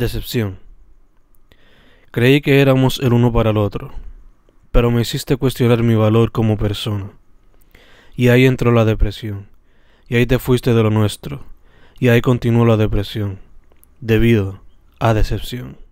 Decepción. Creí que éramos el uno para el otro, pero me hiciste cuestionar mi valor como persona. Y ahí entró la depresión, y ahí te fuiste de lo nuestro, y ahí continuó la depresión, debido a decepción.